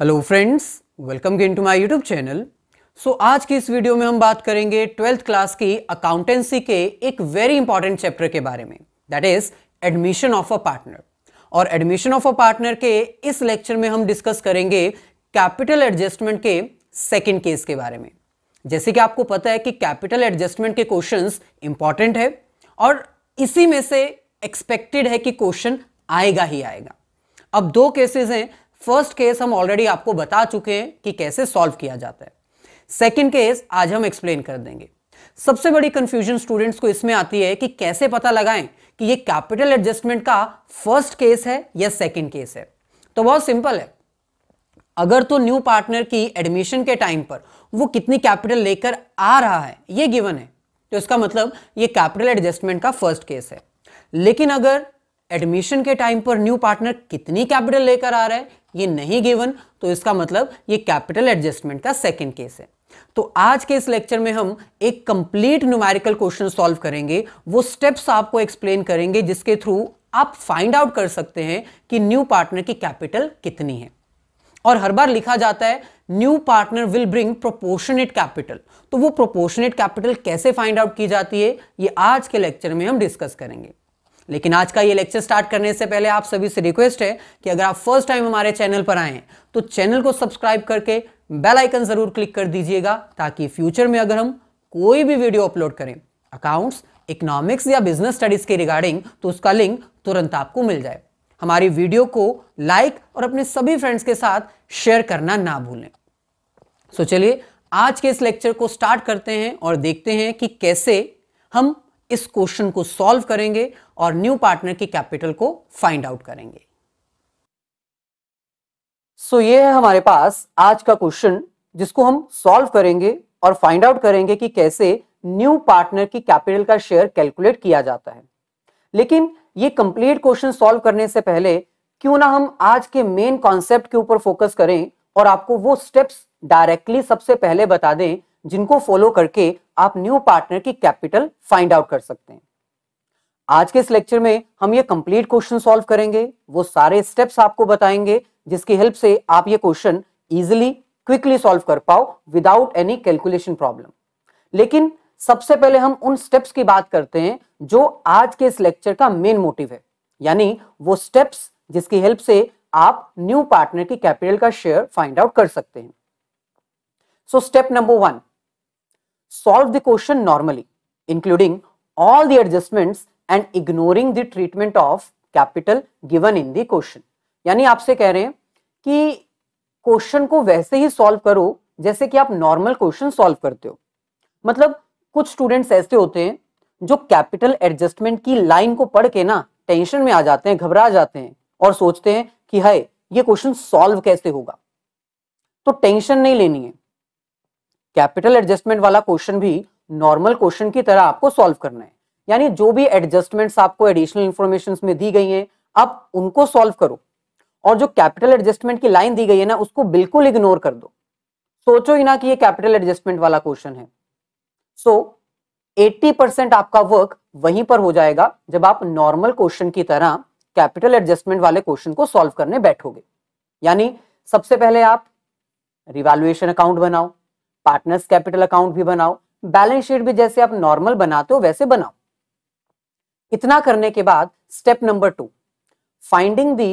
hello friends welcome again to my YouTube channel so आज की इस वीडियो में हम बात करेंगे ट्वेल्थ क्लास की अकाउंटेंसी के एक वेरी इंपॉर्टेंट चैप्टर के बारे में that is admission of a partner और एडमिशन ऑफ अ पार्टनर के इस लेक्चर में हम डिस्कस करेंगे कैपिटल एडजस्टमेंट के सेकेंड केस के बारे में जैसे कि आपको पता है कि कैपिटल एडजस्टमेंट के क्वेश्चन इंपॉर्टेंट है और इसी में से एक्सपेक्टेड है कि क्वेश्चन आएगा ही आएगा अब दो केसेस हैं फर्स्ट केस हम ऑलरेडी आपको बता चुके हैं कि कैसे सॉल्व किया जाता है सेकेंड केस आज हम एक्सप्लेन कर देंगे सबसे बड़ी कंफ्यूजन स्टूडेंट्स को इसमें आती है कि कैसे पता लगाएं कि ये कैपिटल एडजस्टमेंट का फर्स्ट केस है या सेकेंड केस है तो बहुत सिंपल है अगर तो न्यू पार्टनर की एडमिशन के टाइम पर वो कितनी कैपिटल लेकर आ रहा है ये गिवन है तो इसका मतलब ये कैपिटल एडजस्टमेंट का फर्स्ट केस है लेकिन अगर एडमिशन के टाइम पर न्यू पार्टनर कितनी कैपिटल लेकर आ रहा है ये नहीं गिवन तो इसका मतलब ये कैपिटल एडजस्टमेंट का सेकेंड केस है तो आज के इस लेक्चर में हम एक कंप्लीट न्यूमेरिकल क्वेश्चन सॉल्व करेंगे वो स्टेप्स आपको एक्सप्लेन करेंगे जिसके थ्रू आप फाइंड आउट कर सकते हैं कि न्यू पार्टनर की कैपिटल कितनी है और हर बार लिखा जाता है new partner will bring proportionate capital तो वो प्रोपोर्शनेट कैपिटल कैसे फाइंड आउट की जाती है ये आज के लेक्चर में हम डिस्कस करेंगे लेकिन आज का ये लेक्चर स्टार्ट करने से पहले आप सभी से रिक्वेस्ट है कि अगर आप फर्स्ट टाइम हमारे चैनल पर आए तो चैनल को सब्सक्राइब करके बेल आइकन जरूर क्लिक कर दीजिएगा ताकि फ्यूचर में अगर हम कोई भी वीडियो अपलोड करें अकाउंट्स इकोनॉमिक्स या बिजनेस स्टडीज के रिगार्डिंग तो उसका लिंक तुरंत आपको मिल जाए हमारी वीडियो को लाइक और अपने सभी फ्रेंड्स के साथ शेयर करना ना भूलें सो so, चलिए आज के इस लेक्चर को स्टार्ट करते हैं और देखते हैं कि कैसे हम इस क्वेश्चन को सॉल्व करेंगे और न्यू पार्टनर की कैपिटल को फाइंड आउट करेंगे सो so, ये है हमारे पास आज का क्वेश्चन जिसको हम सॉल्व करेंगे और फाइंड आउट करेंगे कि कैसे न्यू पार्टनर की कैपिटल का शेयर कैलकुलेट किया जाता है लेकिन ये कंप्लीट क्वेश्चन सॉल्व करने से पहले क्यों ना हम आज के मेन कॉन्सेप्ट के ऊपर फोकस करें और आपको वो स्टेप्स डायरेक्टली सबसे पहले बता दें जिनको फॉलो करके आप न्यू पार्टनर की कैपिटल फाइंड आउट कर सकते हैं आज के इस लेक्चर में हम ये कंप्लीट क्वेश्चन सॉल्व करेंगे वो सारे स्टेप्स आपको बताएंगे जिसकी हेल्प से आप ये क्वेश्चन इजिली क्विकली सॉल्व कर पाओ विदाउट एनी कैलकुलेशन प्रॉब्लम लेकिन सबसे पहले हम उन स्टेप्स की बात करते हैं जो आज के इस लेक्चर का मेन मोटिव है यानी वो स्टेप्स जिसकी हेल्प से आप न्यू पार्टनर की कैपिटल का शेयर फाइंड आउट कर सकते हैं so step number one solve the question normally including all the adjustments and ignoring the treatment of capital given in the question यानी आपसे कह रहे हैं कि क्वेश्चन को वैसे ही सॉल्व करो जैसे कि आप नॉर्मल क्वेश्चन सॉल्व करते हो मतलब कुछ स्टूडेंट्स ऐसे होते हैं जो कैपिटल एडजस्टमेंट की लाइन को पढ़ के ना टेंशन में आ जाते हैं घबरा जाते हैं और सोचते हैं कि हाय ये क्वेश्चन सॉल्व कैसे होगा तो टेंशन नहीं लेनी है कैपिटल एडजस्टमेंट वाला क्वेश्चन भी नॉर्मल क्वेश्चन की तरह आपको सॉल्व करना है यानी जो भी एडजस्टमेंट्स आपको एडिशनल इंफॉर्मेशन में दी गई हैं आप उनको सॉल्व करो और जो कैपिटल एडजस्टमेंट की लाइन दी गई है ना उसको बिल्कुल इग्नोर कर दो सोचो ही ना कि ये कैपिटल एडजस्टमेंट वाला क्वेश्चन है सो so, 80% आपका वर्क वहीं पर हो जाएगा जब आप नॉर्मल क्वेश्चन की तरह कैपिटल एडजस्टमेंट वाले क्वेश्चन को सॉल्व करने बैठोगे यानी सबसे पहले आप रिवैल्यूएशन अकाउंट बनाओ पार्टनर्स कैपिटल अकाउंट भी बनाओ बैलेंस शीट भी जैसे आप नॉर्मल बनाते हो वैसे बनाओ इतना करने के बाद step number two finding the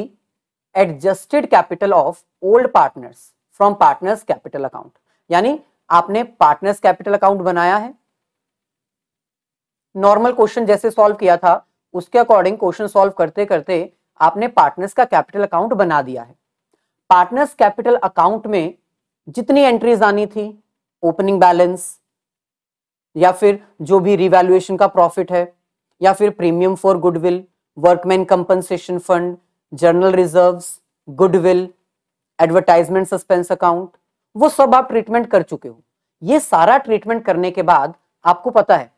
adjusted capital of old partners from partners capital account यानी आपने पार्टनर्स कैपिटल अकाउंट बनाया है नॉर्मल क्वेश्चन जैसे सॉल्व किया था उसके अकॉर्डिंग क्वेश्चन सॉल्व करते करते आपने पार्टनर्स का कैपिटल अकाउंट बना दिया है पार्टनर्स कैपिटल अकाउंट में जितनी एंट्रीज आनी थी ओपनिंग बैलेंस या फिर जो भी रिवैल्यूएशन का प्रॉफिट है या फिर premium for goodwill workman compensation fund general reserve goodwill advertisement suspense account वो सब आप ट्रीटमेंट कर चुके हो ये सारा ट्रीटमेंट करने के बाद आपको पता है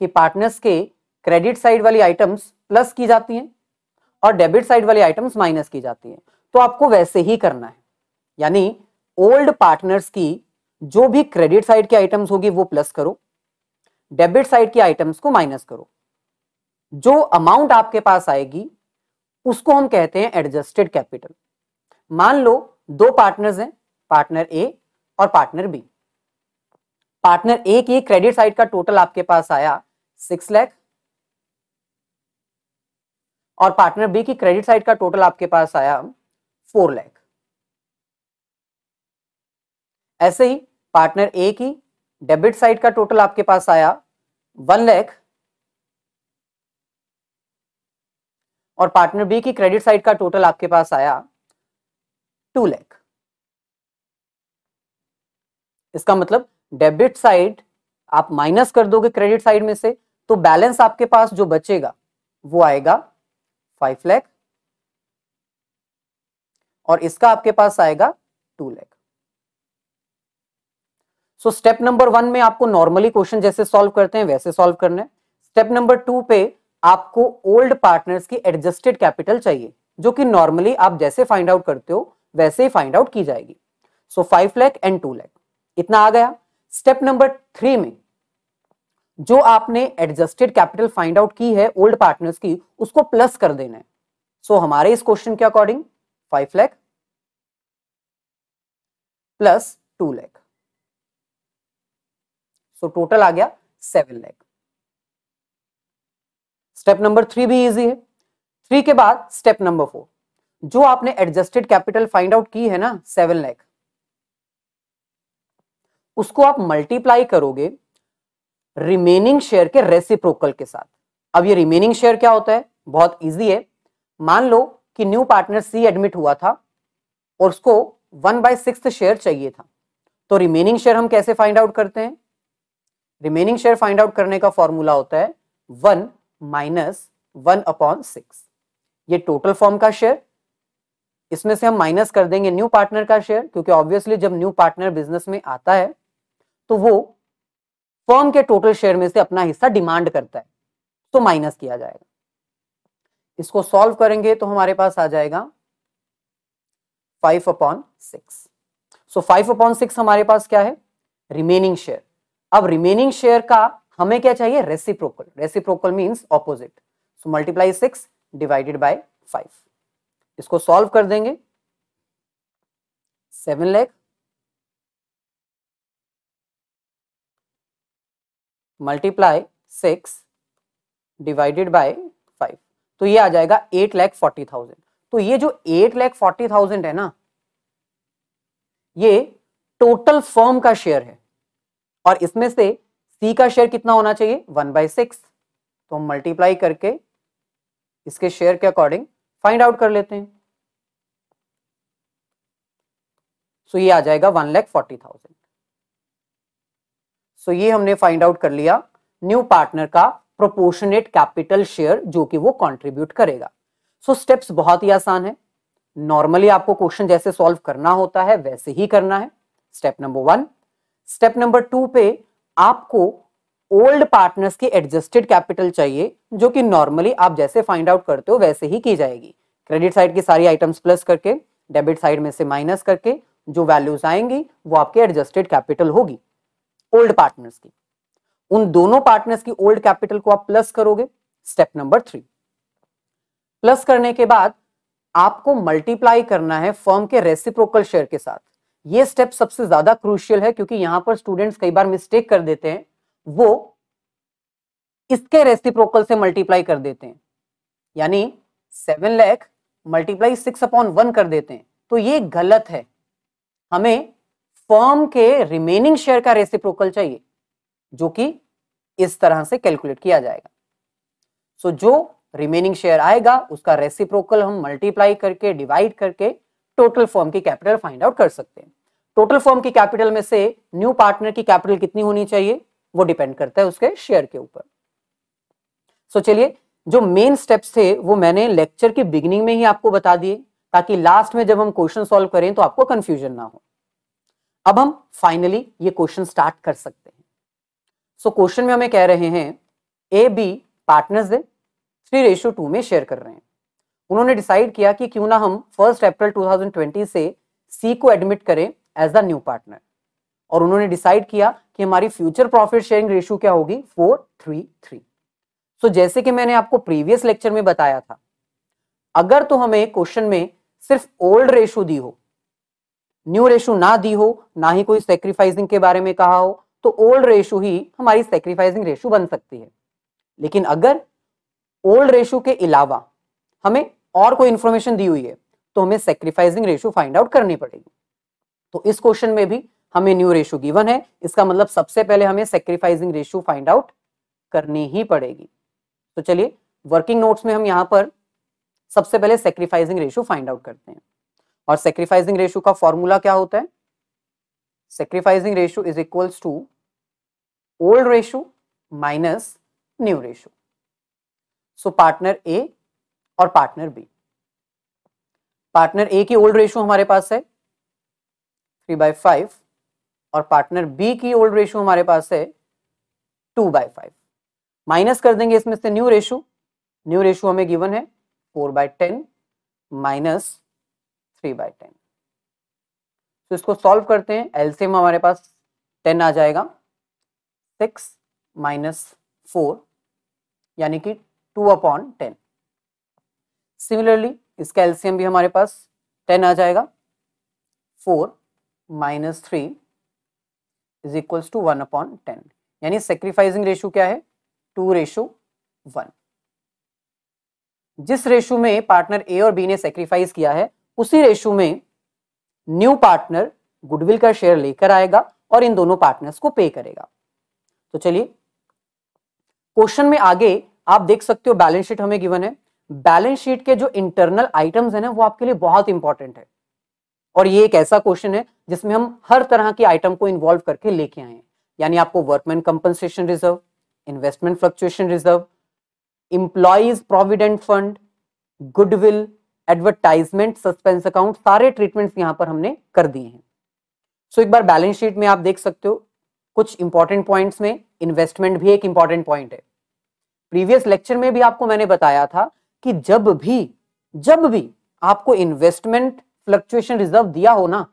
कि पार्टनर्स के क्रेडिट साइड वाली आइटम्स प्लस की जाती हैं और डेबिट साइड वाली आइटम्स माइनस की जाती हैं तो आपको वैसे ही करना है यानी ओल्ड पार्टनर्स की जो भी क्रेडिट साइड की आइटम्स होगी वो प्लस करो डेबिट साइड की आइटम्स को माइनस करो जो अमाउंट आपके पास आएगी उसको हम कहते हैं एडजस्टेड कैपिटल मान लो दो पार्टनर्स हैं पार्टनर ए और पार्टनर बी पार्टनर ए की क्रेडिट साइड का टोटल आपके पास आया सिक्स लैख और पार्टनर बी की क्रेडिट साइड का टोटल आपके पास आया फोर लैख ऐसे ही पार्टनर ए की डेबिट साइड का टोटल आपके पास आया वन लैख और पार्टनर बी की क्रेडिट साइड का टोटल आपके पास आया टू लैख इसका मतलब डेबिट साइड आप माइनस कर दोगे क्रेडिट साइड में से तो बैलेंस आपके पास जो बचेगा वो आएगा फाइव लैख और इसका आपके पास आएगा two lakh so step number one में आपको नॉर्मली क्वेश्चन जैसे सॉल्व करते हैं वैसे सॉल्व करना है स्टेप नंबर टू पे आपको ओल्ड पार्टनर्स की एडजस्टेड कैपिटल चाहिए जो कि नॉर्मली आप जैसे फाइंड आउट करते हो वैसे ही फाइंड आउट की जाएगी so five lakh and two lakh इतना आ गया स्टेप नंबर थ्री में जो आपने एडजस्टेड कैपिटल फाइंड आउट की है ओल्ड पार्टनर्स की उसको प्लस कर देना है सो so, हमारे इस क्वेश्चन के according five lakh plus two lakh so total आ गया seven lakh step number three भी इजी है थ्री के बाद स्टेप नंबर फोर जो आपने एडजस्टेड कैपिटल फाइंड आउट की है ना सेवन लैख उसको आप मल्टीप्लाई करोगे रिमेनिंग शेयर के रेसिप्रोकल के साथ अब ये रिमेनिंग शेयर क्या होता है बहुत इजी है मान लो कि न्यू पार्टनर सी एडमिट हुआ था और उसको वन बाय सिक्स शेयर चाहिए था तो रिमेनिंग शेयर हम कैसे फाइंड आउट करते हैं रिमेनिंग शेयर फाइंड आउट करने का फॉर्मूला होता है one minus one upon six ये टोटल फॉर्म का शेयर इसमें से हम माइनस कर देंगे न्यू पार्टनर का शेयर क्योंकि ऑब्वियसली जब न्यू पार्टनर बिजनेस में आता है तो वो फॉर्म के टोटल शेयर में से अपना हिस्सा डिमांड करता है तो माइनस किया जाएगा इसको सॉल्व करेंगे तो हमारे पास आ जाएगा five upon six so five upon six हमारे पास क्या है रिमेनिंग शेयर अब रिमेनिंग शेयर का हमें क्या चाहिए reciprocal reciprocal mean opposite so multiply six divided by five इसको सॉल्व कर देंगे seven lakh multiply six divided by five तो ये आ जाएगा एट लैख फोर्टी थाउजेंड तो ये जो एट लैख फोर्टी थाउजेंड है ना ये टोटल फर्म का शेयर है और इसमें से सी का शेयर कितना होना चाहिए वन बाई सिक्स तो हम मल्टीप्लाई करके इसके शेयर के अकॉर्डिंग फाइंड आउट कर लेते हैं सो so ये आ जाएगा one lakh forty thousand so ये हमने फाइंड आउट कर लिया न्यू पार्टनर का प्रोपोर्शनेट कैपिटल शेयर जो कि वो कंट्रीब्यूट करेगा सो so, स्टेप्स बहुत ही आसान है नॉर्मली आपको क्वेश्चन जैसे सॉल्व करना होता है वैसे ही करना है step number one step number two पे आपको ओल्ड पार्टनर्स की एडजस्टेड कैपिटल चाहिए जो कि नॉर्मली आप जैसे फाइंड आउट करते हो वैसे ही की जाएगी क्रेडिट साइड की सारी आइटम्स प्लस करके डेबिट साइड में से माइनस करके जो वैल्यूज आएंगी वो आपके एडजस्टेड कैपिटल होगी ओल्ड पार्टनर्स की उन दोनों पार्टनर्स की ओल्ड कैपिटल को आप प्लस करोगे स्टेप नंबर थ्री प्लस करने के बाद आपको मल्टीप्लाई करना है फर्म के रेसिप्रोकल शेयर के साथ ये स्टेप सबसे ज्यादा क्रूशियल है क्योंकि यहां पर स्टूडेंट्स कई बार मिस्टेक कर देते हैं वो इसके रेसिप्रोकल से मल्टीप्लाई कर देते हैं यानी seven lakh multiply six upon one कर देते हैं तो ये गलत है हमें फर्म के रिमेनिंग शेयर का रेसिप्रोकल चाहिए जो कि इस तरह से कैलकुलेट किया जाएगा सो जो रिमेनिंग शेयर आएगा उसका रेसिप्रोकल हम मल्टीप्लाई करके डिवाइड करके टोटल फॉर्म की कैपिटल फाइंड आउट कर सकते हैं टोटल फॉर्म की कैपिटल में से न्यू पार्टनर की कैपिटल कितनी होनी चाहिए वो डिपेंड करता है उसके शेयर के ऊपर सो so, चलिए जो मेन स्टेप्स थे वो मैंने लेक्चर के बिगिनिंग में ही आपको बता दिए ताकि लास्ट में जब हम क्वेश्चन सॉल्व करें तो आपको कंफ्यूजन ना हो अब हम फाइनली ये क्वेश्चन स्टार्ट कर सकते हैं सो so, क्वेश्चन में हमें कह रहे हैं ए बी पार्टनर्स है थ्री रेशियो टू में शेयर कर रहे हैं उन्होंने डिसाइड किया कि क्यों ना हम फर्स्ट अप्रैल 2020 से सी को एडमिट करें एज द न्यू पार्टनर और उन्होंने डिसाइड किया कि हमारी फ्यूचर प्रॉफिट शेयरिंग रेशियो क्या होगी फोर थ्री थ्री सो जैसे कि मैंने आपको प्रीवियस लेक्चर में बताया था अगर तो हमें क्वेश्चन में सिर्फ ओल्ड रेशो दी हो न्यू रेशो ना दी हो ना ही कोई सेक्रीफाइसिंग के बारे में कहा हो तो ओल्ड रेशो ही हमारी सेक्रीफाइसिंग रेशो बन सकती है लेकिन अगर ओल्ड रेशो के अलावा हमें और कोई इंफॉर्मेशन दी हुई है तो हमें सेक्रीफाइसिंग रेशो फाइंड आउट करनी पड़ेगी तो इस क्वेश्चन में भी हमें न्यू रेशो गिवन है इसका मतलब सबसे पहले हमें सेक्रीफाइसिंग रेशो फाइंड आउट करनी ही पड़ेगी तो चलिए वर्किंग नोट्स में हम यहाँ पर सबसे पहले सेक्रीफाइसिंग रेशो फाइंड आउट करते हैं और सेक्रीफाइसिंग रेशो का फॉर्मूला क्या होता है sacrificing ratio is equals to old ratio minus new ratio so partner A और पार्टनर बी पार्टनर ए की ओल्ड रेशो हमारे पास है थ्री बाई फाइव और पार्टनर बी की ओल्ड रेशो हमारे पास है टू बाई फाइव माइनस कर देंगे इसमें से न्यू रेशो न्यू रेशो हमें गिवन है four by ten minus three by ten तो इसको सॉल्व करते हैं एल्सियम हमारे पास टेन आ जाएगा सिक्स माइनस फोर यानी कि टू अपॉन टेन सिमिलरली इसका एल्सियम भी हमारे पास टेन आ जाएगा four minus three is equals to one upon ten यानी सेक्रीफाइसिंग रेशो क्या है टू रेशो वन जिस रेशो में पार्टनर ए और बी ने सेक्रीफाइस किया है उसी रेशो में न्यू पार्टनर गुडविल का शेयर लेकर आएगा और इन दोनों पार्टनर्स को पे करेगा तो चलिए क्वेश्चन में आगे आप देख सकते हो बैलेंस शीट हमें गिवन है बैलेंस शीट के जो इंटरनल आइटम्स है ना वो आपके लिए बहुत इंपॉर्टेंट है और ये एक ऐसा क्वेश्चन है जिसमें हम हर तरह के आइटम को इन्वॉल्व करके लेके आए हैं यानी आपको workman compensation reserve investment fluctuation reserve employees provident fund goodwill advertisement suspense account सारे ट्रीटमेंट्स यहां पर हमने कर दिए हैं सो so, एक बार बैलेंस शीट में आप देख सकते हो कुछ इंपॉर्टेंट पॉइंट्स में इन्वेस्टमेंट भी एक इंपॉर्टेंट पॉइंट है प्रीवियस लेक्चर में भी आपको मैंने बताया था कि जब भी जब भी आपको इन्वेस्टमेंट फ्लक्चुएशन रिजर्व दिया हो ना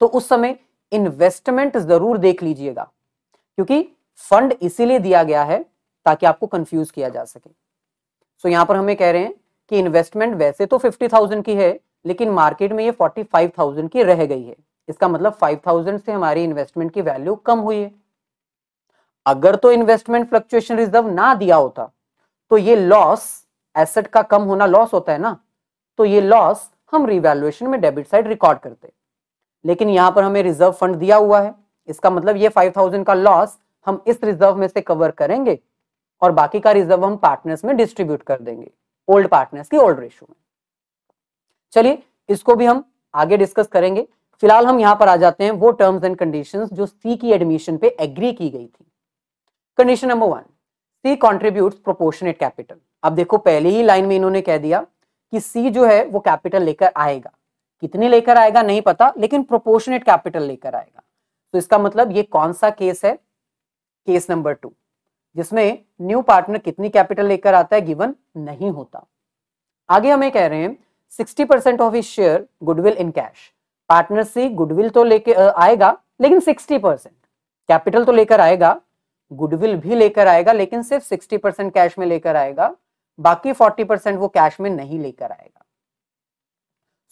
तो उस समय इन्वेस्टमेंट जरूर देख लीजिएगा क्योंकि फंड इसीलिए दिया गया है ताकि आपको कंफ्यूज किया जा सके सो so, यहां पर हमें कह रहे हैं कि इन्वेस्टमेंट वैसे तो फिफ्टी थाउजेंड की है लेकिन मार्केट में ये फोर्टी फाइव थाउजेंड की रह गई है इसका मतलब फाइव थाउजेंड से हमारी इन्वेस्टमेंट की वैल्यू कम हुई है अगर तो इन्वेस्टमेंट फ्लक्चुएशन रिजर्व ना दिया होता तो ये लॉस एसेट का कम होना लॉस होता है ना तो ये लॉस हम रिवैल्युएशन में डेबिट साइड रिकॉर्ड करते लेकिन यहां पर हमें रिजर्व फंड दिया हुआ है इसका मतलब ये 5000 का लॉस हम इस रिजर्व में से कवर करेंगे और बाकी का रिजर्व हम पार्टनर्स में डिस्ट्रीब्यूट कर देंगे ओल्ड पार्टनर्स की ओल्ड रेशियो में चलिए इसको भी हम आगे डिस्कस करेंगे फिलहाल हम यहां पर आ जाते हैं वो टर्म्स एंड कंडीशन जो सी की एडमिशन पे एग्री की गई थी condition number one C contribute proportionate capital अब देखो पहले ही लाइन में इन्होंने कह दिया कि सी जो है वो कैपिटल लेकर आएगा कितने लेकर आएगा नहीं पता लेकिन प्रोपोर्शनेट कैपिटल लेकर आएगा तो इसका मतलब ये कौन सा केस है केस नंबर टू जिसमें न्यू पार्टनर कितनी कैपिटल लेकर आता है गिवन नहीं होता आगे हमें कह रहे हैं sixty percent of his share goodwill in cash partner से गुडविल तो लेके आएगा लेकिन सिक्सटी परसेंट कैपिटल तो लेकर आएगा गुडविल भी लेकर आएगा लेकिन सिर्फ सिक्सटी परसेंट कैश में लेकर आएगा बाकी 40 परसेंट वो कैश में नहीं लेकर आएगा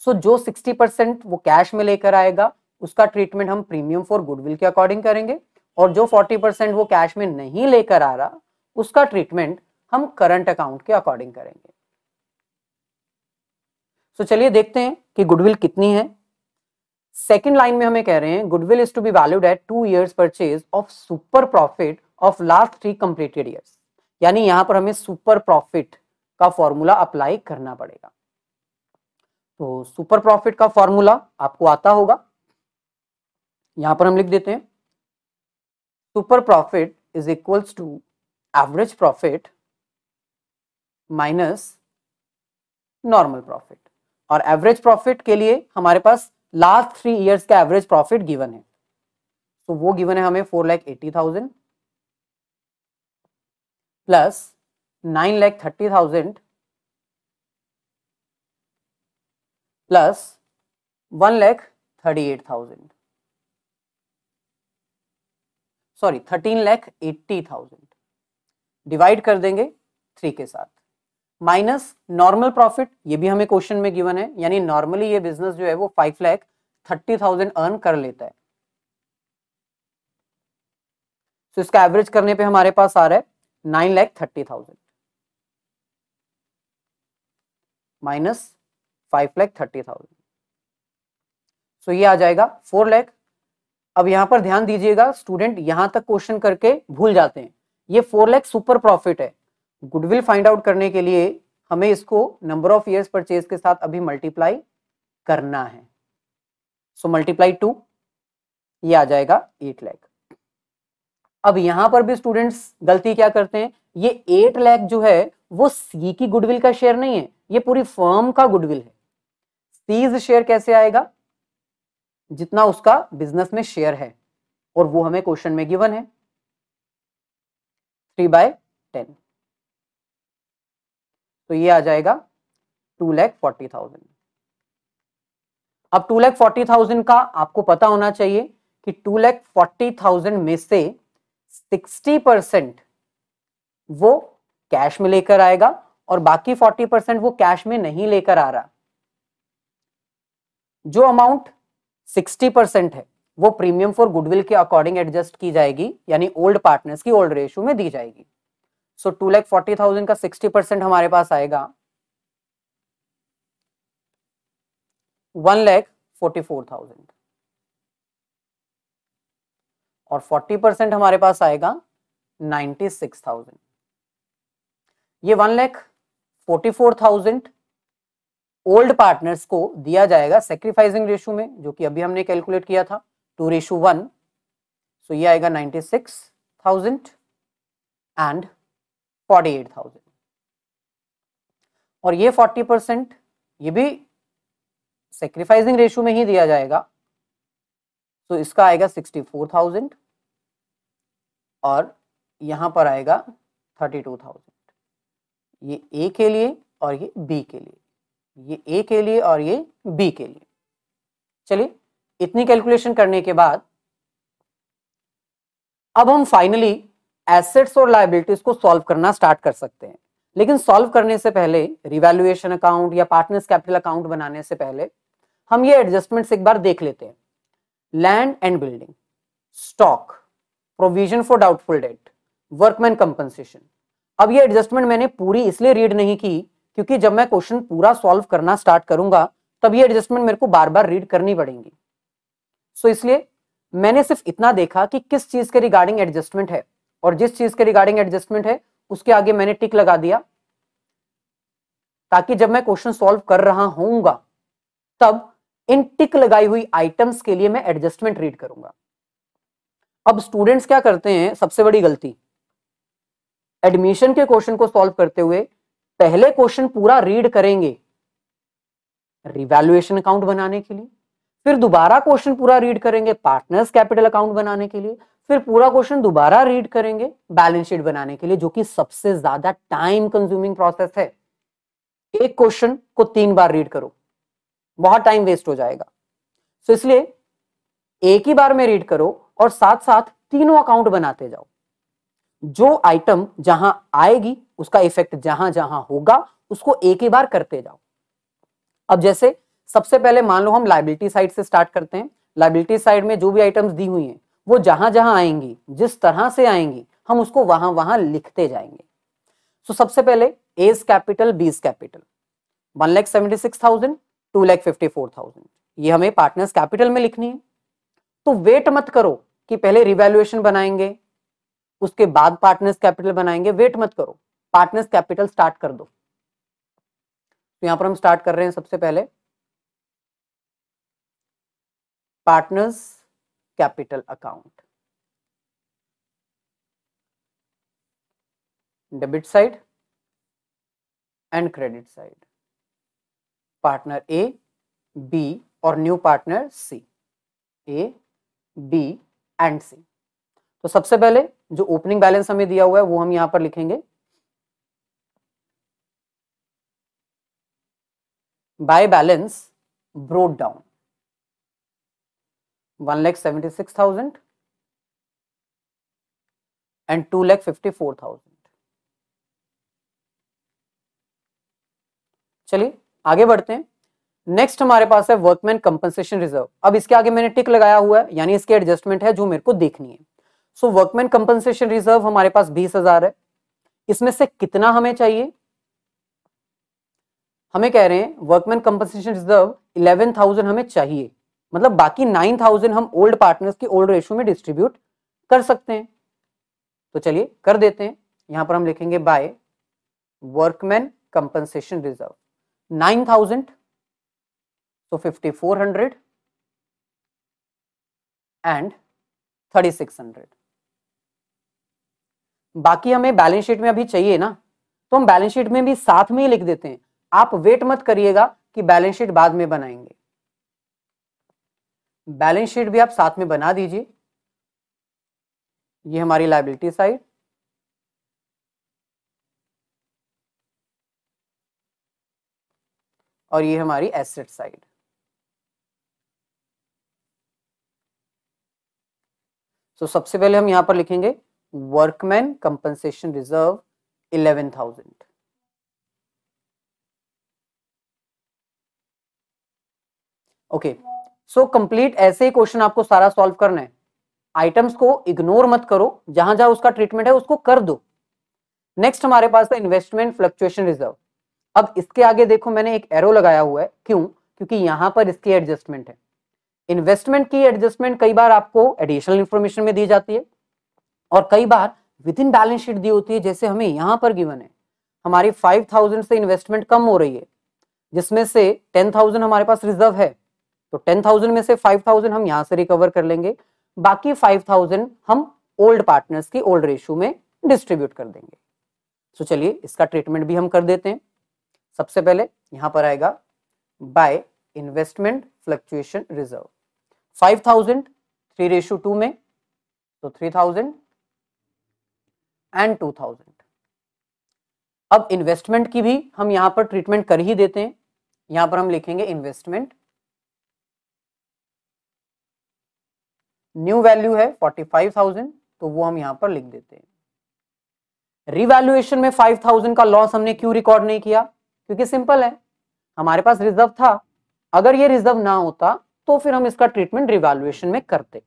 सो so, जो 60 परसेंट वो कैश में लेकर आएगा उसका ट्रीटमेंट हम प्रीमियम फॉर गुडविल के अकॉर्डिंग करेंगे और जो 40 परसेंट वो कैश में नहीं लेकर आ रहा उसका ट्रीटमेंट हम करंट अकाउंट के अकॉर्डिंग करेंगे सो so, चलिए देखते हैं कि गुडविल कितनी है सेकेंड लाइन में हमें कह रहे हैं goodwill is to be valued at two years purchase of super profit of last three completed years यानी यहां पर हमें सुपर प्रॉफिट का फॉर्मूला अप्लाई करना पड़ेगा तो सुपर प्रॉफिट का फॉर्मूला आपको आता होगा यहां पर हम लिख देते हैं super profit is equals to average profit minus normal profit और एवरेज प्रॉफिट के लिए हमारे पास लास्ट थ्री इयर्स का एवरेज प्रॉफिट गिवन है तो so, वो गिवन है हमें four lakh eighty thousand plus nine lakh thirty thousand plus one lakh thirty eight thousand sorry thirteen lakh eighty thousand divide कर देंगे थ्री के साथ माइनस नॉर्मल प्रॉफिट ये भी हमें क्वेश्चन में गिवन है यानी नॉर्मली ये बिजनेस जो है वो five lakh thirty thousand earn कर लेता है तो so, इसका एवरेज करने पे हमारे पास आ रहा है nine lakh thirty thousand minus five lakh thirty thousand so ये आ जाएगा फोर लैख अब यहां पर ध्यान दीजिएगा स्टूडेंट यहां तक क्वेश्चन करके भूल जाते हैं ये फोर लैख सुपर प्रॉफिट है गुडविल फाइंड आउट करने के लिए हमें इसको नंबर ऑफ इयर्स परचेज के साथ अभी मल्टीप्लाई करना है सो मल्टीप्लाई टू ये आ जाएगा एट लैख अब यहां पर भी स्टूडेंट्स गलती क्या करते हैं ये एट लैख जो है वो सी की गुडविल का शेयर नहीं है ये पूरी फर्म का गुडविल है सीज शेयर कैसे आएगा जितना उसका बिजनेस में शेयर है और वो हमें क्वेश्चन में गिवन है थ्री बाय टेन तो ये आ जाएगा टू लैख फोर्टी थाउजेंड अब टू लैख फोर्टी थाउजेंड का आपको पता होना चाहिए कि टू लैख फोर्टी थाउजेंड में से सिक्सटी परसेंट वो कैश में लेकर आएगा और बाकी फोर्टी परसेंट वो कैश में नहीं लेकर आ रहा जो अमाउंट सिक्सटी परसेंट है वो प्रीमियम फॉर गुडविल के अकॉर्डिंग एडजस्ट की जाएगी यानी ओल्ड पार्टनर्स की ओल्ड रेशो में दी जाएगी so two lakh forty thousand का सिक्सटी परसेंट हमारे पास आएगा one lakh forty four thousand और 40 परसेंट हमारे पास आएगा 96,000 ये one lakh forty four thousand old partners को दिया जाएगा सेक्रीफाइसिंग रेशू में जो कि अभी हमने कैलकुलेट किया था टू रेशू वन सो ये आएगा 96,000 six thousand and forty eight thousand और ये फोर्टी परसेंट ये भी सेक्रीफाइसिंग रेशू में ही दिया जाएगा तो इसका आएगा सिक्सटी फोर थाउजेंड और यहां पर आएगा थर्टी टू थाउजेंड ये ए के लिए और ये बी के लिए ये ए के लिए और ये बी के लिए चलिए इतनी कैलकुलेशन करने के बाद अब हम फाइनली एसेट्स और लाइबिलिटीज को सॉल्व करना स्टार्ट कर सकते हैं लेकिन सॉल्व करने से पहले रिवैल्यूएशन अकाउंट या पार्टनर्स कैपिटल अकाउंट बनाने से पहले हम ये एडजस्टमेंट्स एक बार देख लेते हैं land and building stock provision for doubtful debt workman compensation अब ये एडजस्टमेंट मैंने पूरी इसलिए रीड नहीं की क्योंकि जब मैं क्वेश्चन पूरा सॉल्व करना स्टार्ट करूंगा तब ये एडजस्टमेंट मेरे को बार बार रीड करनी पड़ेंगी सो so, इसलिए मैंने सिर्फ इतना देखा कि किस चीज के रिगार्डिंग एडजस्टमेंट है और जिस चीज के रिगार्डिंग एडजस्टमेंट है उसके आगे मैंने टिक लगा दिया ताकि जब मैं क्वेश्चन सॉल्व कर रहा होऊंगा तब इन टिक लगाई हुई आइटम्स के लिए मैं एडजस्टमेंट रीड करूंगा अब स्टूडेंट्स क्या करते हैं सबसे बड़ी गलती एडमिशन के क्वेश्चन को सॉल्व करते हुए पहले क्वेश्चन पूरा रीड करेंगे रिवैल्युएशन अकाउंट बनाने के लिए फिर दोबारा क्वेश्चन पूरा रीड करेंगे पार्टनर्स कैपिटल अकाउंट बनाने के लिए फिर पूरा क्वेश्चन दोबारा रीड करेंगे बैलेंस शीट बनाने के लिए जो कि सबसे ज्यादा टाइम कंज्यूमिंग प्रोसेस है एक क्वेश्चन को तीन बार रीड करो बहुत टाइम वेस्ट हो जाएगा सो तो so इसलिए एक ही बार में रीड करो और साथ साथ तीनों अकाउंट बनाते जाओ जो आइटम जहां आएगी उसका इफेक्ट जहां जहां होगा उसको एक ही बार करते जाओ अब जैसे सबसे पहले मान लो हम लाइबिलिटी साइड से स्टार्ट करते हैं लाइबिलिटी साइड में जो भी आइटम्स दी हुई हैं वो जहां जहां आएंगी जिस तरह से आएंगी हम उसको वहां वहां लिखते जाएंगे सो so, सबसे पहले A's capital B's capital one lakh seventy six thousand two lakh fifty four thousand ये हमें पार्टनर्स कैपिटल में लिखनी है तो वेट मत करो कि पहले रिवेल्युएशन बनाएंगे उसके बाद पार्टनर्स कैपिटल बनाएंगे वेट मत करो पार्टनर्स कैपिटल स्टार्ट कर दो तो यहां पर हम स्टार्ट कर रहे हैं सबसे पहले partners capital account debit side and credit side partner A B और new partner C A B and C तो सबसे पहले जो ओपनिंग बैलेंस हमें दिया हुआ है वो हम यहां पर लिखेंगे by balance brought down one lakh seventy six thousand and two lakh fifty four thousand चलिए आगे बढ़ते हैं नेक्स्ट हमारे पास है वर्कमैन कंपनसेशन रिजर्व अब इसके आगे मैंने टिक लगाया हुआ है यानी इसके एडजस्टमेंट है जो मेरे को देखनी है सो वर्कमैन कंपनसेशन रिजर्व हमारे पास बीस हजार है इसमें से कितना हमें चाहिए हमें कह रहे हैं workman compensation reserve eleven thousand हमें चाहिए मतलब बाकी नाइन थाउजेंड हम ओल्ड पार्टनर्स की ओल्ड रेशो में डिस्ट्रीब्यूट कर सकते हैं तो चलिए कर देते हैं यहां पर हम लिखेंगे by workman compensation reserve nine thousand four 5400 and 3600 बाकी हमें बैलेंस शीट में अभी चाहिए ना तो हम बैलेंस शीट में भी साथ में ही लिख देते हैं आप वेट मत करिएगा कि बैलेंस शीट बाद में बनाएंगे बैलेंस शीट भी आप साथ में बना दीजिए ये हमारी लाइबिलिटी साइड और ये हमारी एसेट साइड सो so, सबसे पहले हम यहां पर लिखेंगे workman compensation reserve eleven thousand okay so complete ऐसे ही क्वेश्चन आपको सारा सॉल्व करना है आइटम्स को इग्नोर मत करो जहां जहां उसका ट्रीटमेंट है उसको कर दो नेक्स्ट हमारे पास है इन्वेस्टमेंट फ्लक्चुएशन रिजर्व अब इसके आगे देखो मैंने एक एरो लगाया हुआ है क्यों क्योंकि यहां पर इसकी एडजस्टमेंट है इन्वेस्टमेंट की एडजस्टमेंट कई बार आपको एडिशनल इन्फॉर्मेशन में दी जाती है और कई बार विद इन बैलेंस शीट दी होती है जैसे हमें यहाँ पर गिवन है हमारी 5000 से इन्वेस्टमेंट कम हो रही है जिसमें से 10000 हमारे पास रिजर्व है तो 10000 में से 5000 हम यहाँ से रिकवर कर लेंगे बाकी 5000 हम ओल्ड पार्टनर्स की ओल्ड रेशियो में डिस्ट्रीब्यूट कर देंगे सो चलिए इसका ट्रीटमेंट भी हम कर देते हैं सबसे पहले यहाँ पर आएगा by investment fluctuation reserve five thousand three ratio two में तो three thousand and two thousand अब इन्वेस्टमेंट की भी हम यहां पर ट्रीटमेंट कर ही देते हैं यहां पर हम लिखेंगे इन्वेस्टमेंट न्यू वैल्यू है फोर्टी फाइव थाउजेंड तो वो हम यहां पर लिख देते हैं रिवैल्यूएशन में फाइव थाउजेंड का लॉस हमने क्यों रिकॉर्ड नहीं किया क्योंकि सिंपल है हमारे पास रिजर्व था अगर ये रिजर्व ना होता तो फिर हम इसका ट्रीटमेंट रिवैल्युएशन में करते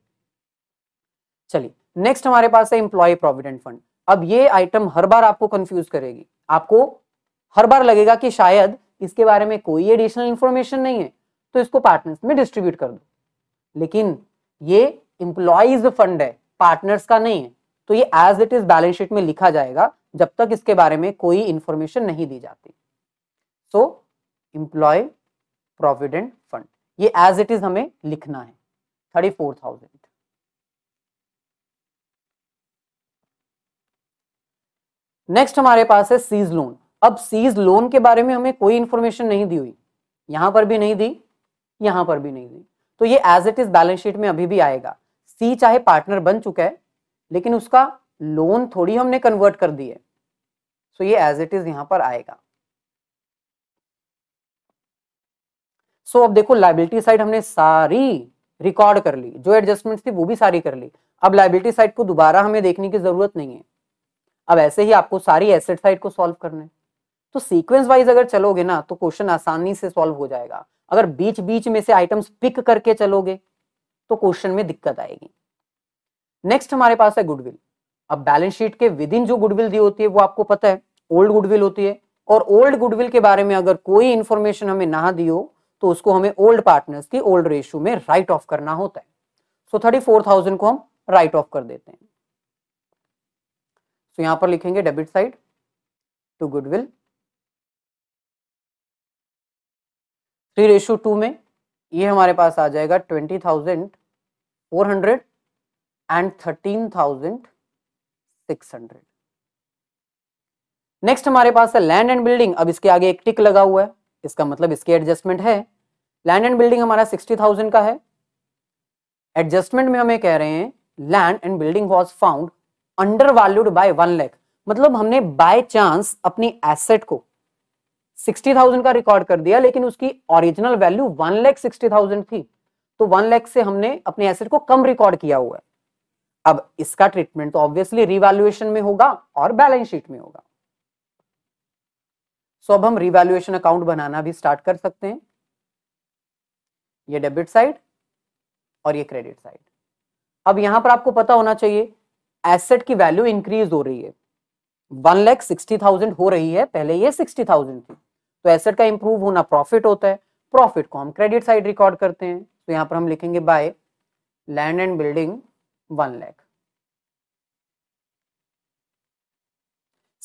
चलिए नेक्स्ट हमारे पास है इंप्लॉय प्रोविडेंट फंड अब ये आइटम हर बार आपको कंफ्यूज करेगी आपको हर बार लगेगा कि शायद इसके बारे में कोई एडिशनल इंफॉर्मेशन नहीं है तो इसको पार्टनर्स में डिस्ट्रीब्यूट कर दो लेकिन ये इंप्लॉयज फंड है पार्टनर्स का नहीं है तो ये as it is balance sheet में लिखा जाएगा जब तक इसके बारे में कोई इंफॉर्मेशन नहीं दी जाती सो इंप्लॉय प्रोविडेंट फंड ये एज इट इज हमें लिखना है थर्टी फोर थाउजेंड नेक्स्ट हमारे पास है सीज लोन अब सीज लोन के बारे में हमें कोई इंफॉर्मेशन नहीं दी हुई यहां पर भी नहीं दी यहां पर भी नहीं दी तो ये as it is balance sheet में अभी भी आएगा सी चाहे पार्टनर बन चुका है लेकिन उसका लोन थोड़ी हमने कन्वर्ट कर दी है सो ये एज इट इज यहां पर आएगा सो अब देखो लाइबिलिटी साइड हमने सारी रिकॉर्ड कर ली जो एडजस्टमेंट थी वो भी सारी कर ली अब लाइबिलिटी साइड को दोबारा हमें देखने की जरूरत नहीं है अब ऐसे ही आपको सारी एसेट साइड को सॉल्व करना है तो सीक्वेंस वाइज अगर चलोगे ना तो क्वेश्चन आसानी से सॉल्व हो जाएगा अगर बीच बीच में से आइटम्स पिक करके चलोगे तो क्वेश्चन में दिक्कत आएगी नेक्स्ट हमारे पास है गुडविल अब बैलेंस शीट के विद इन जो गुडविल दी होती है वो आपको पता है ओल्ड गुडविल होती है और ओल्ड गुडविल के बारे में अगर कोई इन्फॉर्मेशन हमें ना दी हो तो उसको हमें ओल्ड पार्टनर्स की ओल्ड रेशियो में राइट ऑफ करना होता है सो थर्टी फोर थाउजेंड को हम राइट ऑफ कर देते हैं सो so, यहां पर लिखेंगे debit side to goodwill three ratio two में ये हमारे पास आ जाएगा twenty thousand four hundred and thirteen thousand six hundred next हमारे पास है लैंड एंड बिल्डिंग अब इसके आगे एक टिक लगा हुआ है इसका मतलब इसकी एडजस्टमेंट है लैंड एंड बिल्डिंग हमारा सिक्सटी थाउजेंड का है एडजस्टमेंट में हमें कह रहे हैं land and building was found under valued by one lakh मतलब हमने बाय चांस अपनी एसेट को सिक्सटी थाउजेंड का रिकॉर्ड कर दिया लेकिन उसकी original value one lakh sixty thousand थी तो वन लैख से हमने अपने एसेट को कम रिकॉर्ड किया हुआ है अब इसका ट्रीटमेंट तो ऑब्वियसली रिवैल्यूएशन में होगा और बैलेंस शीट में होगा सो अब हम रिवैल्यूएशन अकाउंट बनाना भी स्टार्ट कर सकते हैं ये डेबिट साइड और ये क्रेडिट साइड अब यहां पर आपको पता होना चाहिए एसेट की वैल्यू इंक्रीज हो रही है वन लैख सिक्सटी थाउजेंड हो रही है पहले ये सिक्सटी थाउजेंड थी तो एसेट का इंप्रूव होना प्रॉफिट होता है प्रॉफिट को हम क्रेडिट साइड रिकॉर्ड करते हैं तो यहां पर हम लिखेंगे by land and building one lakh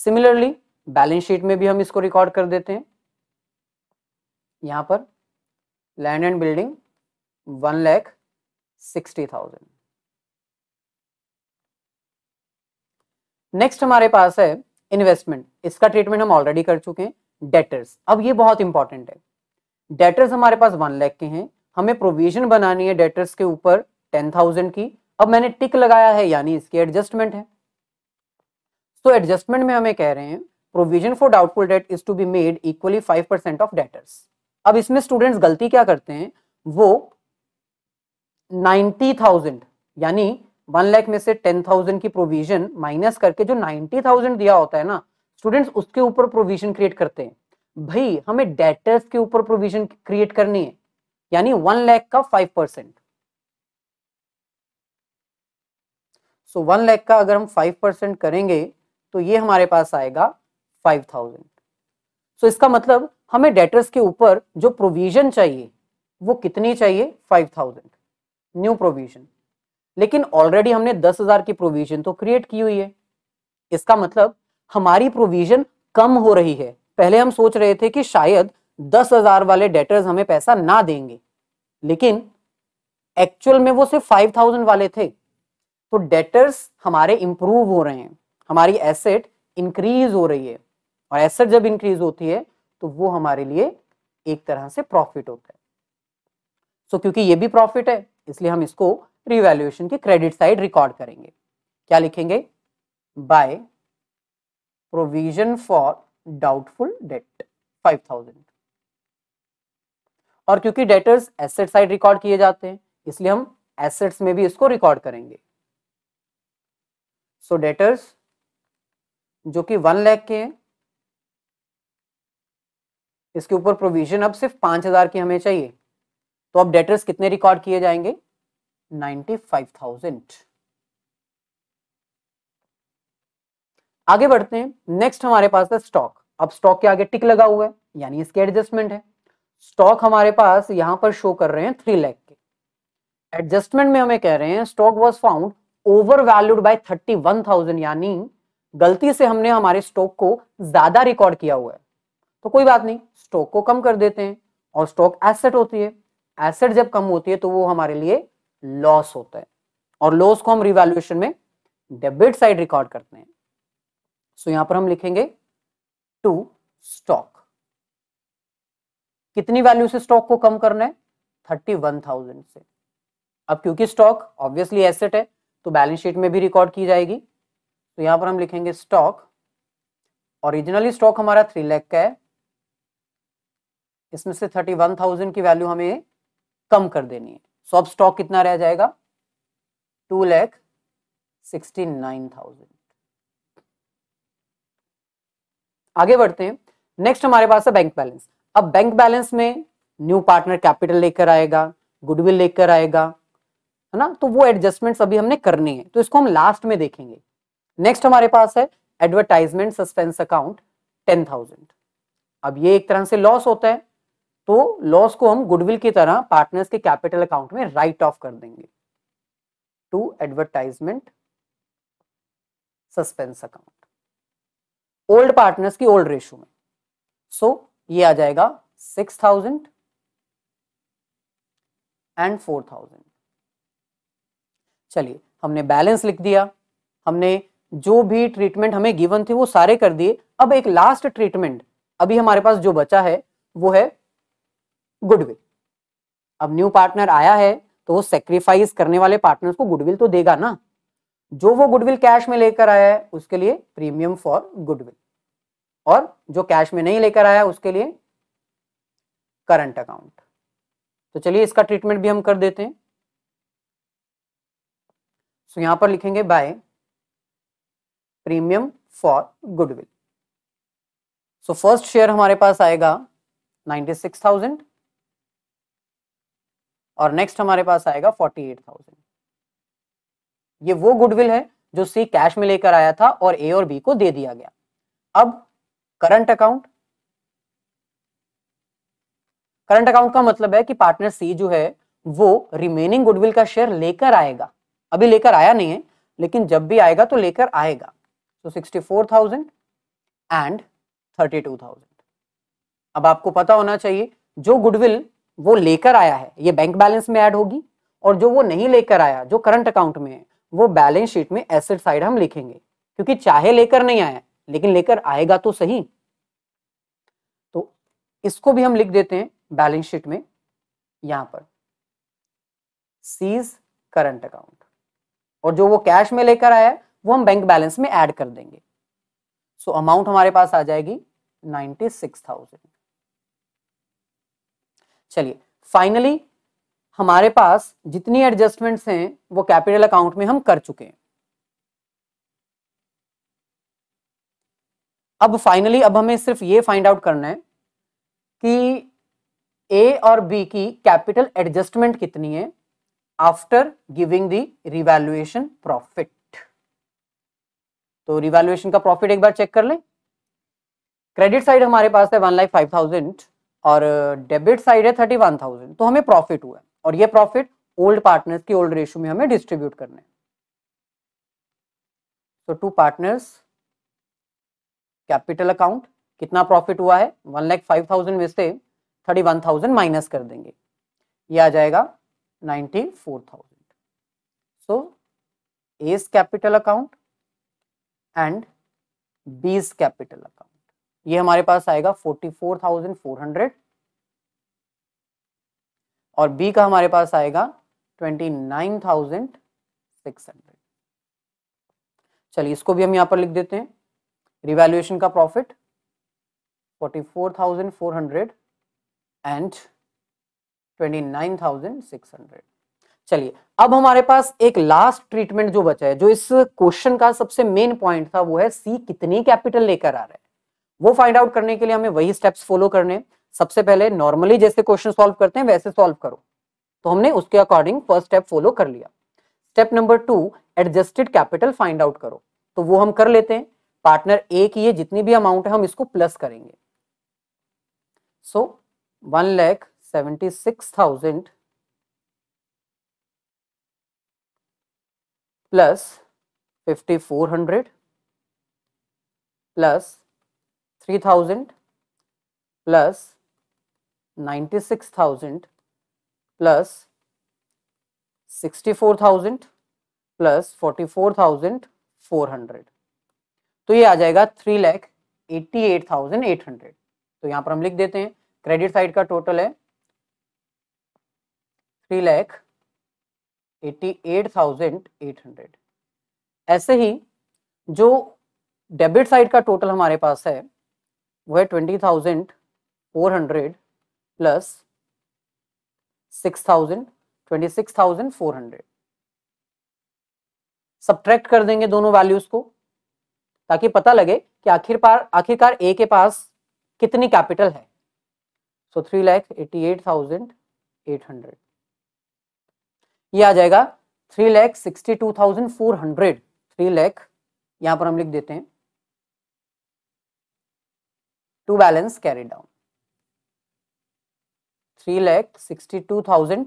similarly balance sheet में भी हम इसको रिकॉर्ड कर देते हैं यहां पर land and building one lakh sixty thousand next हमारे पास है इन्वेस्टमेंट इसका ट्रीटमेंट हम ऑलरेडी कर चुके हैं डेटर्स अब ये बहुत इंपॉर्टेंट है डेटर्स हमारे पास वन लैख के हैं हमें प्रोविजन बनानी है डेटर्स के ऊपर टेन थाउजेंड की अब मैंने टिक लगाया है यानी इसकी एडजस्टमेंट है तो एडजस्टमेंट में हमें कह रहे हैं provision for doubtful debt is to be made equally five percent of debtors अब इसमें स्टूडेंट्स गलती क्या करते हैं वो नाइन्टी थाउजेंड यानी वन लाख में से टेन थाउजेंड की प्रोविजन माइनस करके जो नाइन्टी थाउजेंड दिया होता है ना स्टूडेंट्स उसके ऊपर प्रोविजन क्रिएट करते हैं भाई हमें डेटर्स के ऊपर प्रोविजन क्रिएट करनी है यानी वन लाख का five percent so one lakh का अगर हम फाइव परसेंट करेंगे तो ये हमारे पास आएगा फाइव थाउजेंड सो इसका मतलब हमें डेटर्स के ऊपर जो प्रोविजन चाहिए वो कितनी चाहिए फाइव थाउजेंड न्यू प्रोविजन लेकिन ऑलरेडी हमने दस हजार की प्रोविजन तो क्रिएट की हुई है इसका मतलब हमारी प्रोविजन कम हो रही है पहले हम सोच रहे थे कि शायद दस हजार वाले डेटर्स हमें पैसा ना देंगे लेकिन एक्चुअल में वो सिर्फ फाइव थाउजेंड वाले थे तो डेटर्स हमारे इंप्रूव हो रहे हैं हमारी एसेट इंक्रीज हो रही है और एसेट जब इंक्रीज होती है तो वो हमारे लिए एक तरह से प्रॉफिट होता है सो so, क्योंकि ये भी प्रॉफिट है इसलिए हम इसको रिवैल्युएशन के क्रेडिट साइड रिकॉर्ड करेंगे क्या लिखेंगे by provision for doubtful debt 5000 और क्योंकि डेटर्स एसेट साइड रिकॉर्ड किए जाते हैं इसलिए हम एसेट्स में भी इसको रिकॉर्ड करेंगे सो so, डेटर्स जो कि वन लैख के हैं इसके ऊपर प्रोविजन अब सिर्फ पांच हजार की हमें चाहिए तो अब डेटर्स कितने रिकॉर्ड किए जाएंगे नाइन्टी फाइव थाउजेंड आगे बढ़ते हैं नेक्स्ट हमारे पास है स्टॉक अब स्टॉक के आगे टिक लगा हुआ है यानी इसके एडजस्टमेंट है स्टॉक हमारे पास यहां पर शो कर रहे हैं थ्री लैख के एडजस्टमेंट में हमें कह रहे हैं stock was found over valued by thirty one thousand यानी गलती से हमने हमारे स्टॉक को ज्यादा रिकॉर्ड किया हुआ है तो कोई बात नहीं स्टॉक को कम कर देते हैं और स्टॉक एसेट होती है एसेट जब कम होती है तो वो हमारे लिए लॉस होता है और लॉस को हम रिवैल्यूएशन में डेबिट साइड रिकॉर्ड करते हैं सो यहां पर हम लिखेंगे टू स्टॉक कितनी वैल्यू से स्टॉक को कम करना है थर्टी वन थाउजेंड से अब क्योंकि स्टॉक ऑब्वियसली एसेट है तो बैलेंस शीट में भी रिकॉर्ड की जाएगी तो यहां पर हम लिखेंगे स्टॉक ओरिजिनली स्टॉक हमारा थ्री लैख का है इसमें से थर्टी वन थाउजेंड की वैल्यू हमें कम कर देनी है सो अब स्टॉक कितना रह जाएगा two lakh sixty nine thousand आगे बढ़ते हैं नेक्स्ट हमारे पास है बैंक बैलेंस अब बैंक बैलेंस में न्यू पार्टनर कैपिटल लेकर आएगा गुडविल लेकर आएगा है ना तो वो एडजस्टमेंट अभी हमने करनी है तो इसको हम लास्ट में देखेंगे नेक्स्ट हमारे पास है advertisement suspense account ten thousand अब ये एक तरह से लॉस होता है तो लॉस को हम गुडविल की तरह पार्टनर्स के कैपिटल अकाउंट में राइट ऑफ कर देंगे to advertisement suspense account old partners की ओल्ड रेशो में सो so, ये आ जाएगा six thousand and four thousand चलिए हमने बैलेंस लिख दिया हमने जो भी ट्रीटमेंट हमें गिवन थे वो सारे कर दिए अब एक लास्ट ट्रीटमेंट अभी हमारे पास जो बचा है वो है गुडविल अब न्यू पार्टनर आया है तो वो सेक्रीफाइस करने वाले पार्टनर को गुडविल तो देगा ना जो वो गुडविल कैश में लेकर आया है उसके लिए प्रीमियम फॉर गुडविल और जो कैश में नहीं लेकर आया उसके लिए करंट अकाउंट तो चलिए इसका ट्रीटमेंट भी हम कर देते हैं सो यहां पर लिखेंगे by premium for goodwill so first share हमारे पास आएगा नाइन्टी सिक्स थाउजेंड और नेक्स्ट हमारे पास आएगा फोर्टी एट थाउजेंड ये वो गुडविल है जो सी कैश में लेकर आया था और ए और बी को दे दिया गया अब करंट अकाउंट करंट अकाउंट का मतलब है कि पार्टनर सी जो है वो रिमेनिंग गुडविल का शेयर लेकर आएगा अभी लेकर आया नहीं है लेकिन जब भी आएगा तो लेकर आएगा तो sixty four thousand and thirty two thousand अब आपको पता होना चाहिए जो गुडविल वो लेकर आया है ये बैंक बैलेंस में ऐड होगी और जो वो नहीं लेकर आया जो करंट अकाउंट में है वो बैलेंस शीट में एसेट साइड हम लिखेंगे क्योंकि चाहे लेकर नहीं आया लेकिन लेकर आएगा तो सही तो इसको भी हम लिख देते हैं बैलेंस शीट में यहां पर सीज करंट अकाउंट और जो वो कैश में लेकर आया वो हम बैंक बैलेंस में ऐड कर देंगे सो so, अमाउंट हमारे पास आ जाएगी नाइन्टी सिक्स थाउजेंड चलिए फाइनली हमारे पास जितनी एडजस्टमेंट्स हैं वो कैपिटल अकाउंट में हम कर चुके हैं अब फाइनली अब हमें सिर्फ ये फाइंड आउट करना है कि ए और बी की कैपिटल एडजस्टमेंट कितनी है after giving the revaluation profit तो रिवैल्यूएशन का प्रॉफिट एक बार चेक कर लें क्रेडिट साइड हमारे पास है वन लाख फाइव थाउजेंड और डेबिट साइड है थर्टी वन थाउजेंड तो हमें प्रॉफिट हुआ और ये प्रॉफिट ओल्ड पार्टनर्स की ओल्ड रेशो में हमें डिस्ट्रीब्यूट करने तो टू पार्टनर्स कैपिटल अकाउंट कितना प्रॉफिट हुआ है वन लैख फाइव थाउजेंड में से थर्टी वन थाउजेंड माइनस कर देंगे ये आ जाएगा ninety four thousand so A's capital account and B's capital account ये हमारे पास आएगा forty four thousand four hundred और बी का हमारे पास आएगा twenty nine thousand six hundred चलिए इसको भी हम यहां पर लिख देते हैं रिवैल्यूएशन का profit forty four thousand four hundred and twenty nine thousand six hundred चलिए अब हमारे पास एक लास्ट ट्रीटमेंट जो बचा है जो इस क्वेश्चन का सबसे मेन पॉइंट था वो है सी कितनी कैपिटल लेकर आ रहा है वो फाइंड आउट करने के लिए हमें वही स्टेप्स फॉलो करने सबसे पहले नॉर्मली जैसे क्वेश्चन सॉल्व करते हैं वैसे सॉल्व करो तो हमने उसके अकॉर्डिंग फर्स्ट स्टेप फॉलो कर लिया step number two adjusted capital find out करो तो वो हम कर लेते हैं पार्टनर ए की ये जितनी भी अमाउंट है हम इसको प्लस करेंगे so one lakh seventy six thousand plus fifty four hundred plus three thousand plus ninety six thousand plus sixty four four four thousand thousand plus forty hundred तो ये आ जाएगा three lakh eighty eight thousand eight hundred तो यहां पर हम लिख देते हैं क्रेडिट साइड का टोटल है three lakh eighty eight thousand eight hundred ऐसे ही जो डेबिट साइड का टोटल हमारे पास है वो है twenty thousand four hundred plus six thousand twenty six thousand four hundred subtract कर देंगे दोनों वैल्यूज को ताकि पता लगे कि आखिरकार आखिरकार ए के पास कितनी कैपिटल है so three lakh eighty eight thousand eight hundred ये आ जाएगा three lakh sixty two thousand four hundred three lakh यहां पर हम लिख देते हैं to balance carry down three lakh sixty two thousand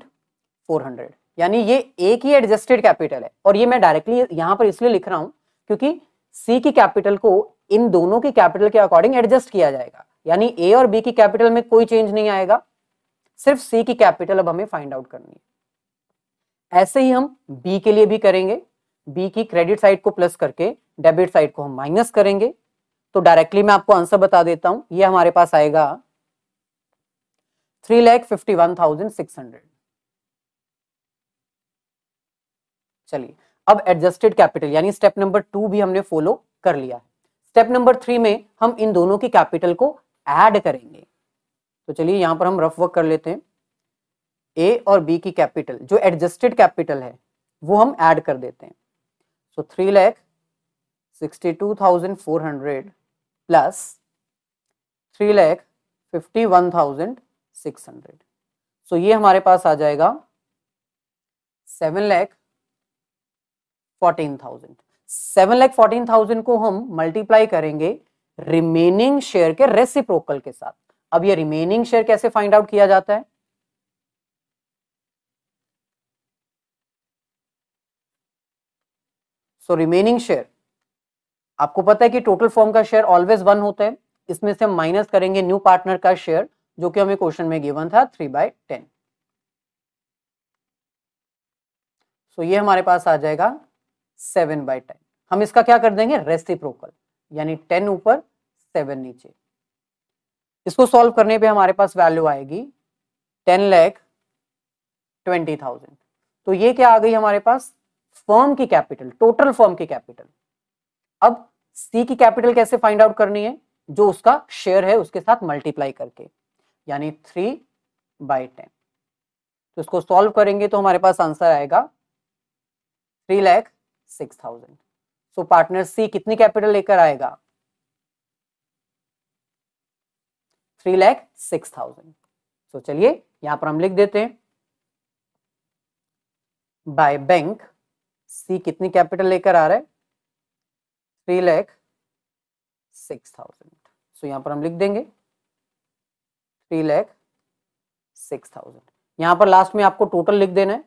four hundred यानी ये एक ही एडजस्टेड कैपिटल है और ये मैं डायरेक्टली यहां पर इसलिए लिख रहा हूं क्योंकि सी की कैपिटल को इन दोनों की कैपिटल के अकॉर्डिंग एडजस्ट किया जाएगा यानी ए और बी की कैपिटल में कोई चेंज नहीं आएगा सिर्फ सी की कैपिटल अब हमें फाइंड आउट करनी है ऐसे ही हम बी के लिए भी करेंगे बी की क्रेडिट साइड को प्लस करके डेबिट साइड को हम माइनस करेंगे तो डायरेक्टली मैं आपको आंसर बता देता हूं ये हमारे पास आएगा three lakh fifty one thousand six hundred चलिए अब एडजस्टेड कैपिटल यानी स्टेप नंबर टू भी हमने फॉलो कर लिया है स्टेप नंबर थ्री में हम इन दोनों की कैपिटल को ऐड करेंगे तो चलिए यहां पर हम रफ वर्क कर लेते हैं ए और बी की कैपिटल जो एडजस्टेड कैपिटल है वो हम ऐड कर देते हैं so three lakh sixty two thousand four hundred plus three lakh fifty one thousand six hundred so ये हमारे पास आ जाएगा seven lakh fourteen thousand seven lakh fourteen thousand को हम मल्टीप्लाई करेंगे रिमेनिंग शेयर के रेसिप्रोकल के साथ अब ये रिमेनिंग शेयर कैसे फाइंड आउट किया जाता है सो रिमेनिंग शेयर आपको पता है कि टोटल फॉर्म का शेयर ऑलवेज वन होता है इसमें से हम माइनस करेंगे न्यू पार्टनर का शेयर जो कि हमें क्वेश्चन में गिवन था थ्री बाय टेन सो ये हमारे पास आ जाएगा सेवन बाय टेन हम इसका क्या कर देंगे रेसिप्रोकल यानी टेन ऊपर सेवन नीचे इसको सॉल्व करने पे हमारे पास वैल्यू आएगी टेन लैख ट्वेंटी थाउजेंड तो ये क्या आ गई हमारे पास फर्म की कैपिटल टोटल फर्म की कैपिटल अब सी की कैपिटल कैसे फाइंड आउट करनी है जो उसका शेयर है उसके साथ मल्टीप्लाई करके यानी थ्री बाई टेन तो इसको सॉल्व करेंगे तो हमारे पास आंसर आएगा three lakh six thousand so partner C कितनी कैपिटल लेकर आएगा three lakh six thousand so चलिए यहां पर हम लिख देते हैं बाय बैंक सी कितनी कैपिटल लेकर आ रहा है three lakh six thousand so यहाँ पर हम लिख देंगे थ्री लैख सिक्स थाउजेंड यहाँ पर लास्ट में आपको टोटल लिख देना है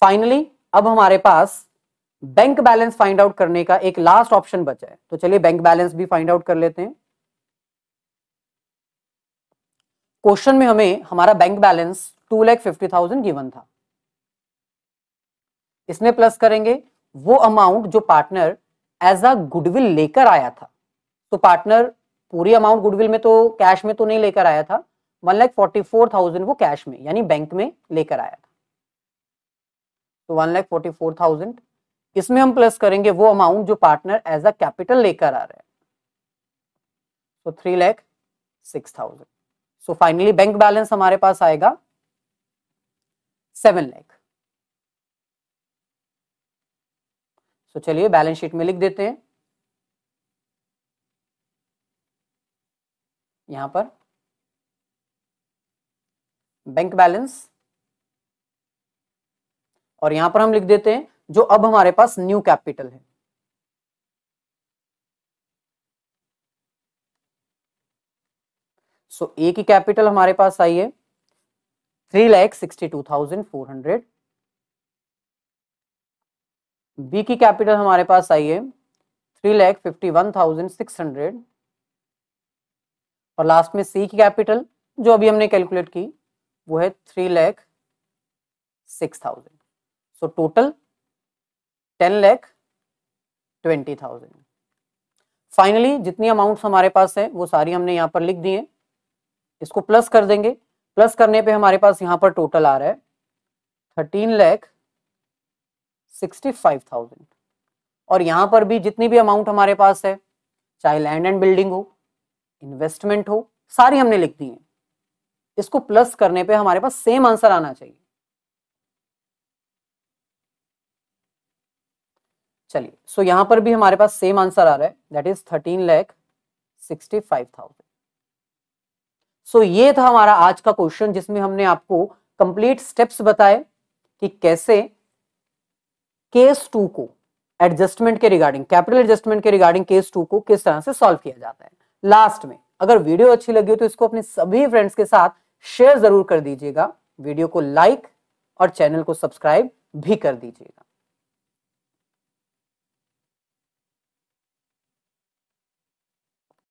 फाइनली अब हमारे पास बैंक बैलेंस फाइंड आउट करने का एक लास्ट ऑप्शन बचा है तो चलिए बैंक बैलेंस भी फाइंड आउट कर लेते हैं क्वेश्चन में हमें हमारा bank balance two lakh fifty thousand given था इसमें प्लस करेंगे वो अमाउंट जो पार्टनर एज अ गुडविल लेकर आया था तो पार्टनर पूरी अमाउंट गुडविल में तो कैश में तो नहीं लेकर आया था one lakh forty four thousand वो कैश में यानी बैंक में लेकर आया था तो one lakh forty four thousand इसमें हम प्लस करेंगे वो अमाउंट जो पार्टनर एज अ कैपिटल लेकर आ रहे है तो three lakh six thousand so finally bank balance हमारे पास आएगा सेवन लैख सो तो चलिए बैलेंस शीट में लिख देते हैं यहां पर बैंक बैलेंस और यहां पर हम लिख देते हैं जो अब हमारे पास न्यू कैपिटल है सो ए की कैपिटल हमारे पास आई है three lakh sixty two thousand four hundred B की कैपिटल हमारे पास आई है three lakh fifty one thousand six hundred और लास्ट में सी की कैपिटल जो अभी हमने कैलकुलेट की वो है three lakh six thousand so total ten lakh twenty thousand finally जितनी अमाउंट्स हमारे पास है वो सारी हमने यहाँ पर लिख दी है इसको प्लस कर देंगे प्लस करने पे हमारे पास यहाँ पर टोटल आ रहा है थर्टीन लैख 65,000 और यहां पर भी जितनी भी अमाउंट हमारे पास है चाहे लैंड एंड बिल्डिंग हो इन्वेस्टमेंट हो सारी हमने लिख दी है इसको प्लस करने पे हमारे पास सेम आंसर आना चाहिए चलिए सो so यहां पर भी हमारे पास सेम आंसर आ रहा है that is thirteen lakh sixty five thousand so ये था हमारा आज का क्वेश्चन जिसमें हमने आपको कंप्लीट स्टेप्स बताए कि कैसे केस टू को एडजस्टमेंट के रिगार्डिंग कैपिटल एडजस्टमेंट के रिगार्डिंग केस टू को किस तरह से सॉल्व किया जाता है लास्ट में अगर वीडियो अच्छी लगी हो तो इसको अपने सभी फ्रेंड्स के साथ शेयर जरूर कर दीजिएगा वीडियो को लाइक और चैनल को सब्सक्राइब भी कर दीजिएगा